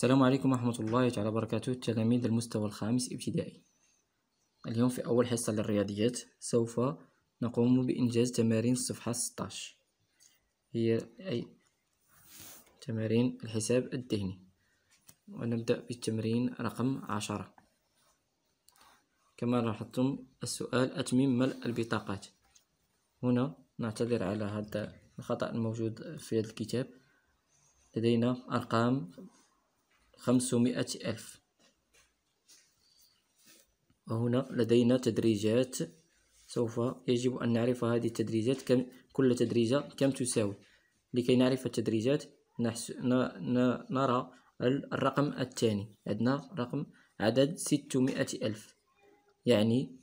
السلام عليكم ورحمة الله تعالى وبركاته تلاميذ المستوى الخامس ابتدائي اليوم في أول حصة للرياضيات سوف نقوم بإنجاز تمارين الصفحة 16 هي أي تمارين الحساب الذهني ونبدأ بالتمرين رقم عشرة كما لاحظتم السؤال أتمم ملء البطاقات هنا نعتذر على هذا الخطأ الموجود في هذا الكتاب لدينا أرقام خمسمائة ألف وهنا لدينا تدريجات سوف يجب أن نعرف هذه التدريجات كم كل تدريجة كم تساوي لكي نعرف التدريجات نحس... ن... ن... نرى الرقم الثاني عندنا رقم عدد ستمائة ألف يعني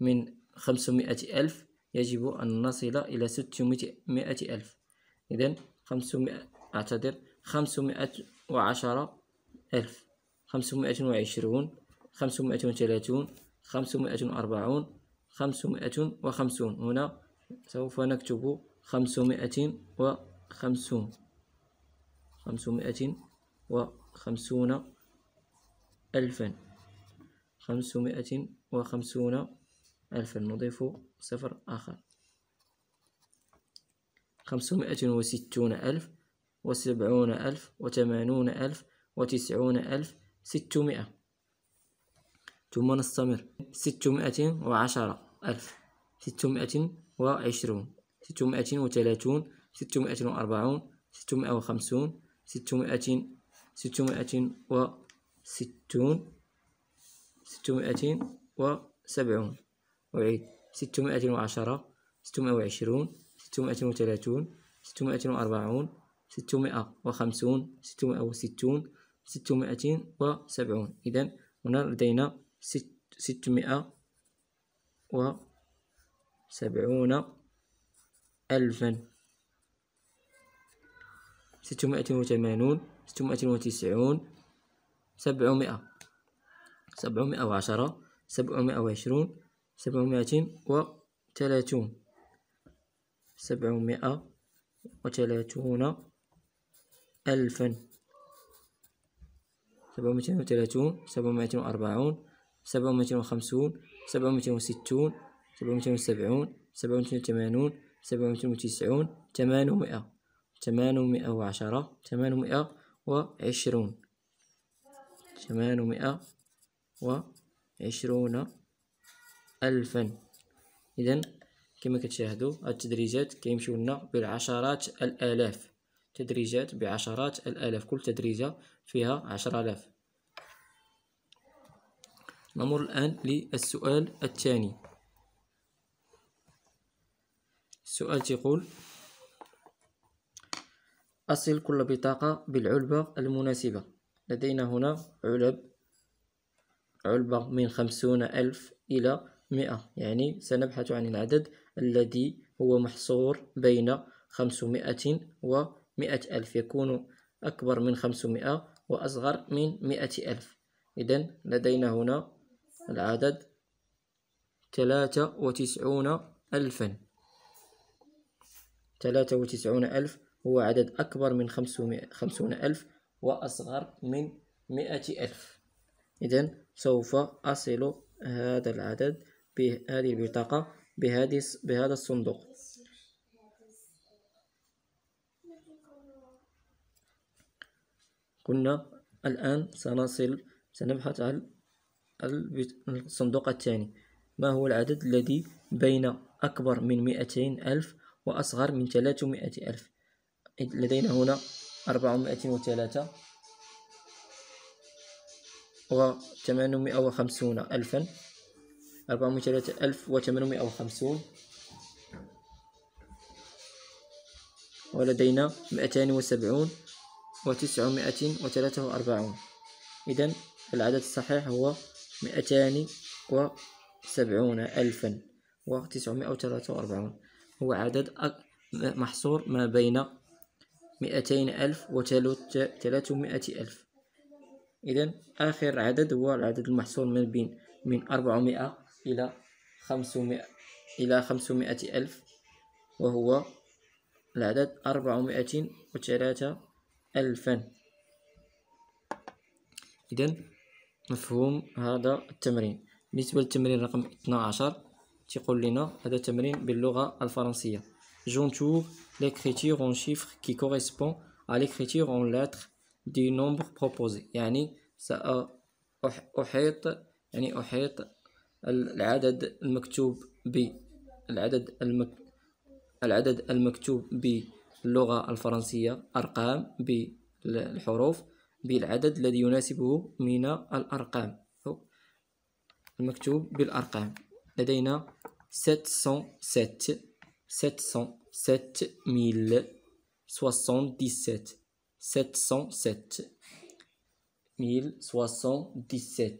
من خمسمائة ألف يجب أن نصل إلى ستمائة ألف إذن خمسمائة أعتذر خمسمائة وعشرة ألف خمسمائة وعشرون خمسمائة وثلاثون خمسمائة وأربعون خمسمائة وخمسون هنا سوف نكتب خمسمائة وخمسون خمسمائة وخمسون ألفا خمسمائة وخمسون ألفا نضيف صفر آخر خمسمائة وستون ألف وسبعون ألف وثمانون ألف وتسعون ألف ستمائة ثم نستمر ستمائة وعشرة ألف ستمائة وعشرون ستمائة وثلاثون ستمائة وأربعون ستمائة وخمسون ستمائة ستمائة وستون ستمائة وسبعون أعيد ستمائة وعشرة ستمائة وعشرون ستمائة وثلاثون ستمائة وأربعون ستمائة وخمسون ستمائة وستون ستمائة وسبعون إذا هنا لدينا ست ستمائة وسبعون ألفا ستمائة وثمانون ستمائة وتسعون سبعمائة سبعمائة وعشرة سبعمائة وعشرون سبعمائة وثلاثون سبعمائة وثلاثون ألفا سبعميتين وثلاثون سبعميتين وأربعون سبعميتين وخمسون سبعميتين وستون سبعميتين وسبعون سبعميتين وثمانون وتسعون وعشرة وعشرون وعشرون ألفا إذا كما كتشاهدوا التدريجات كيمشيو لنا بالعشرات الآلاف تدريجات بعشرات الآلاف كل تدريجة فيها عشر آلاف نمر الآن للسؤال الثاني السؤال تقول أصل كل بطاقة بالعلبة المناسبة لدينا هنا علب علبة من خمسون ألف إلى مئة يعني سنبحث عن العدد الذي هو محصور بين خمسمائة و مئة ألف يكون أكبر من خمسمائة وأصغر من مئة ألف إذا لدينا هنا العدد ثلاثة وتسعون ألفا ثلاثة وتسعون ألف هو عدد أكبر من خمسون ألف وأصغر من مئة ألف إذا سوف أصل هذا العدد بهذه البطاقة بهذه بهذا الصندوق كنا الآن سنصل سنبحث عن الصندوق الثاني ما هو العدد الذي بين أكبر من مئتين ألف وأصغر من ثلاثمائة ألف لدينا هنا أربعمائة وثلاثة وثمانمائة وخمسون ألفا أربعمائة وثلاثة ألف وثمانمائة وخمسون ولدينا مئتان وسبعون وتسعمائة وثلاثة وأربعون إذن العدد الصحيح هو مئتان وسبعون ألفا وتسعمائة وثلاثة وأربعون هو عدد محصور ما بين مئتين ألف وثلاثمائة ألف إذن آخر عدد هو العدد المحصور من بين من أربعمائة إلى خمسمائة إلى خمسمائة ألف وهو العدد أربعمائة وثلاثة ألفا إذا مفهوم هذا التمرين بالنسبة للتمرين رقم 12 تيقول لنا هذا تمرين باللغة الفرنسية جونتور l'écriture اون شيفر كي كوريسبون ا l'écriture اون لاتر دي نومبر بروبوزي يعني سأحيط يعني أحيط العدد المكتوب ب العدد المك... العدد المكتوب ب اللغة الفرنسية أرقام بالحروف بالعدد الذي يناسبه من الأرقام المكتوب بالأرقام لدينا 707 707 1077 707 1077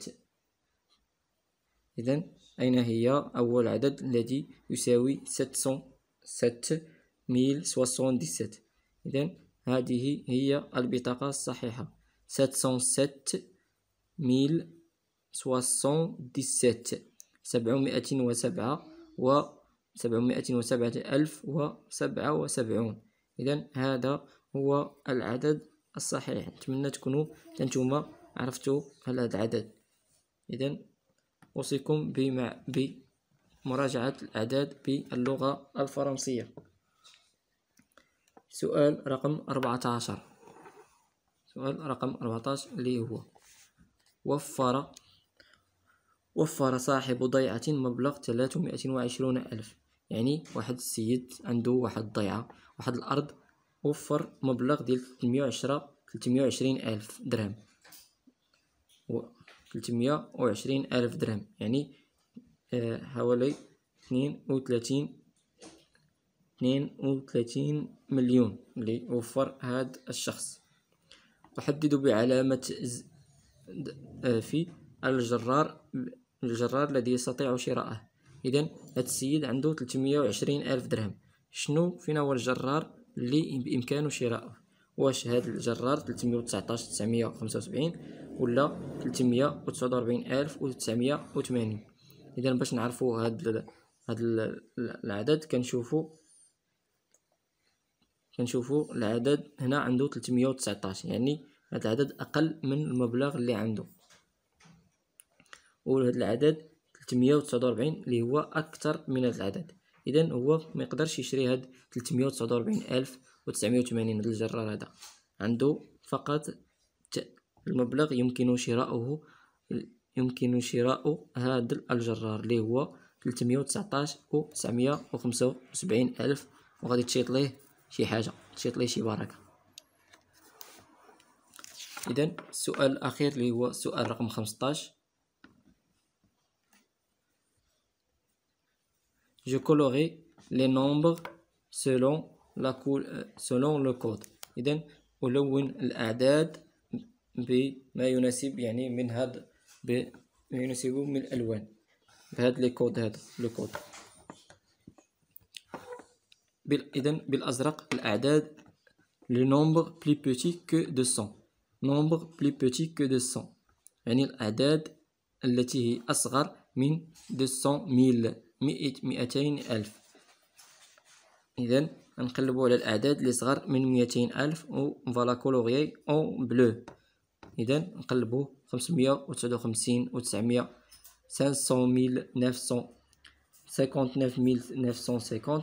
إذا أين هي أول عدد الذي يساوي 707 ديسات إذا هذه هي البطاقة الصحيحة ديسات سبعمائة وسبعة و وسبعون إذا هذا هو العدد الصحيح نتمنى تكونوا انتم عرفتوا هذا العدد إذن أوصيكم بمراجعة الأعداد باللغة الفرنسية سؤال رقم 14 سؤال رقم 14 اللي هو وفر وفر صاحب ضيعة مبلغ 320 ألف يعني واحد السيد عنده واحد ضيعة واحد الأرض وفر مبلغ ديال 310 320 ألف درهم و 320 ألف درهم يعني آه، حوالي 32 32 مليون اللي وفر هذا الشخص أحدد بعلامة آه، في الجرار الجرار الذي يستطيع شراءه إذا هذا السيد عنده 320 ألف درهم شنو فينا هو الجرار اللي بإمكانه شراءه واش هذا الجرار 319 975 ولا 349 ألف وتسعمية وثمانين إذا باش نعرفوا هاد هاد العدد كنشوفوا كنشوفوا العدد هنا عنده 319 يعني هذا العدد اقل من المبلغ اللي عنده وهذا العدد 349 اللي هو اكثر من هذا العدد اذا هو ما يقدرش يشري هذا 349980 هذا الجرار هذا عنده فقط المبلغ يمكن شراؤه يمكن شراء هذا الجرار اللي هو 319 و 975 الف وغادي تشيط ليه شي حاجة تشيط لي شي بركة إذا السؤال الأخير اللي هو السؤال رقم 15 جو كولوري لي نومبر nombres لا كول selon لو كود إذا ألون الأعداد بما يناسب يعني من هذا بما يناسبه من الألوان بهذا لي كود هذا لو كود l'adad, le nombre plus petit que 200. Nombre plus petit que 200. يعني الأعداد التي هي أصغر من 200 ميل 100 200 ألف إذن على الأعداد plus petit من 200 ألف أو فوالا أو بلو نقلبوا 559 و 900 500 59 950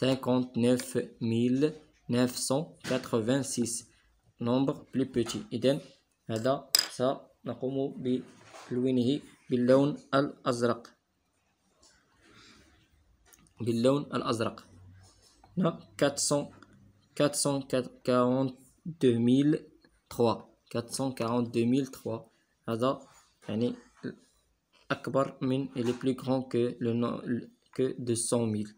59 986 nombre plus petit إذن هذا سنقوم بلونه باللون الأزرق باللون الأزرق 400 442 3 442 3 هذا يعني أكبر من اللي plus grand que le que 200 000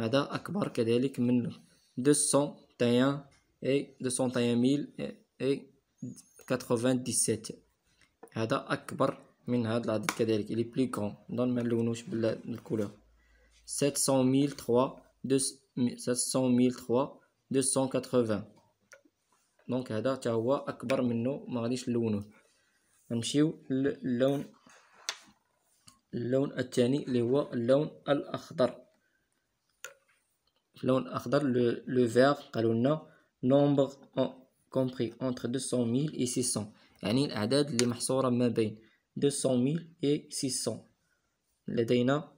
هذا أكبر كذلك من 201 إيه، إيه، إيه، هذا أكبر من هذا العدد كذلك إلي بلي كون دون ما نلونوش بالكولور 700003 700003 دونك هذا حتى هو أكبر منه ما غاديش نلونوه نمشيو للون اللون الثاني اللي هو اللون الأخضر اللون الاخضر لو فيغ قالوا لنا نومبر كومبري اونتر 200 و 600 يعني الاعداد اللي محصوره ما بين 200 و 600 لدينا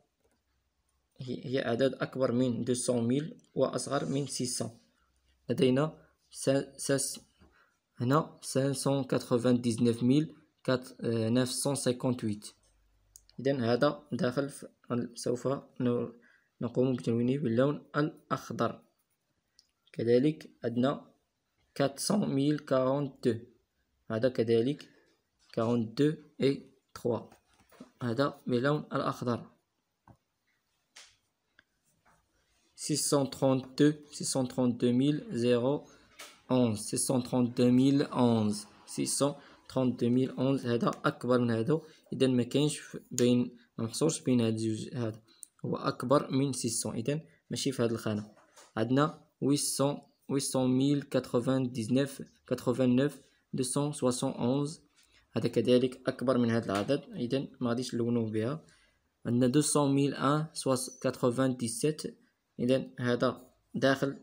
هي اعداد اكبر من 200 واصغر من 600 لدينا ساس هنا 599958 اذا هذا داخل سوف نقوم بتلوينه باللون الأخضر كذلك عندنا 400042 هذا كذلك 42 اي 3 هذا باللون الأخضر 632 632 011 632 011 632 011 هذا أكبر من هذا إذا ما كاينش بين ما محصورش بين هاد زوج هذا هو اكبر من 600 اذا ماشي في هذه الخانه عندنا 800 89 هذا كذلك اكبر من هذا العدد اذا ما غاديش نلونوه بها عندنا 200001 اذا هذا داخل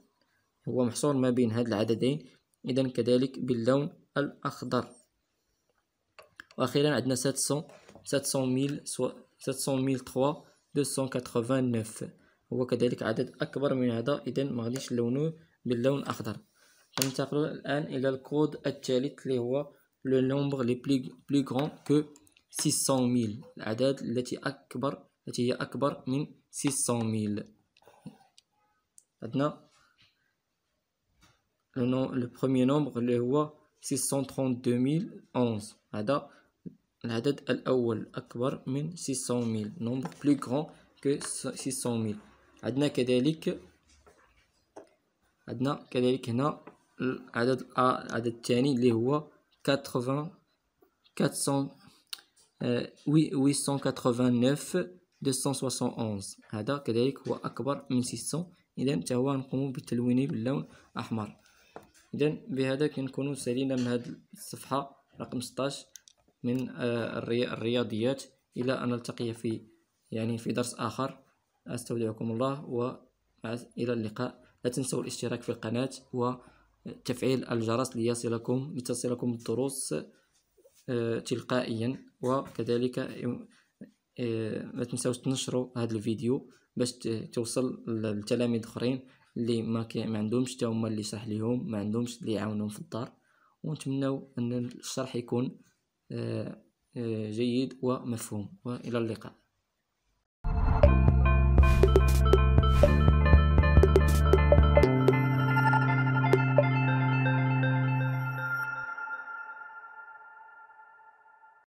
هو محصور ما بين هاد العددين اذا كذلك باللون الاخضر واخيرا عندنا 700 700 ميل ميل 289 هو كذلك عدد أكبر من هذا إذا مغاديش نلونو باللون أخضر غننتقلو الآن إلى الكود الثالث اللي هو لو نومبر لي بلي بلي غران كو 600 ميل الأعداد التي أكبر التي هي أكبر من 600 ميل عندنا لو نو لو بروميير نومبر اللي هو 632011 هذا العدد الأول أكبر من 600000 نومبر بلو غران كو 600000 عندنا كذلك عندنا كذلك هنا العدد العدد الثاني اللي هو 80 400 آه 889 271 هذا كذلك هو أكبر من 600 إذا حتى هو نقوم بتلوينه باللون أحمر إذا بهذا كنكونوا سالينا من هذه الصفحة رقم 16 من آه، الرياضيات إلى أن نلتقي في يعني في درس آخر أستودعكم الله الى اللقاء لا تنسوا الاشتراك في القناة وتفعيل الجرس ليصلكم لتصلكم الدروس آه، تلقائيا وكذلك لا آه، تنساوش تنشروا هذا الفيديو باش توصل للتلاميذ اخرين اللي ما, ما عندهمش حتى هما اللي يشرح لهم ما عندهمش اللي يعاونهم في الدار ونتمناو ان الشرح يكون آه، آه، جيد ومفهوم وإلى اللقاء